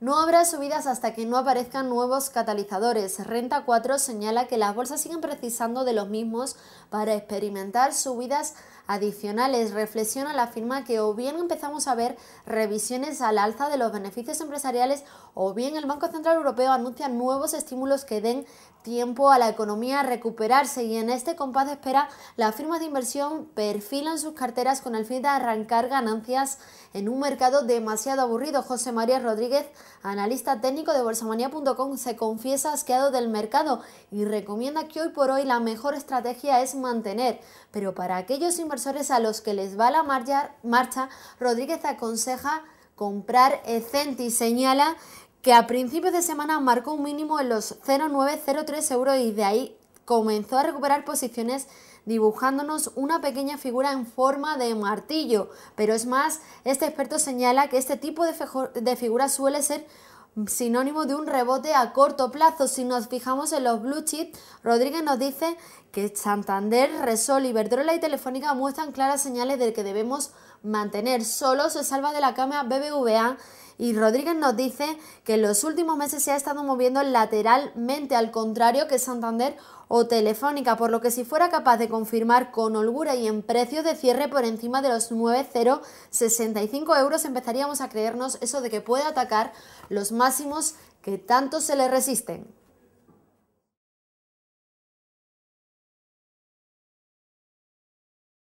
No habrá subidas hasta que no aparezcan nuevos catalizadores. Renta 4 señala que las bolsas siguen precisando de los mismos para experimentar subidas adicionales. Reflexiona la firma que o bien empezamos a ver revisiones al alza de los beneficios empresariales o bien el Banco Central Europeo anuncia nuevos estímulos que den tiempo a la economía a recuperarse y en este compás de espera las firmas de inversión perfilan sus carteras con el fin de arrancar ganancias en un mercado demasiado aburrido. José María Rodríguez analista técnico de bolsamanía.com, se confiesa asqueado del mercado y recomienda que hoy por hoy la mejor estrategia es mantener. Pero para aquellos inversores a los que les va la marcha, Rodríguez aconseja comprar y señala que a principios de semana marcó un mínimo en los 0,903 euros y de ahí comenzó a recuperar posiciones dibujándonos una pequeña figura en forma de martillo, pero es más, este experto señala que este tipo de, figura suele ser sinónimo de un rebote a corto plazo. Si nos fijamos en los blue chips, Rodríguez nos dice que Santander, Resol, Iberdrola y Telefónica muestran claras señales de que debemos mantener. Solo se salva de la cama BBVA y Rodríguez nos dice que en los últimos meses se ha estado moviendo lateralmente, al contrario que Santander o Telefónica, por lo que si fuera capaz de confirmar con holgura y en precios de cierre por encima de los 9,065 euros, empezaríamos a creernos eso de que puede atacar los máximos que tanto se le resisten.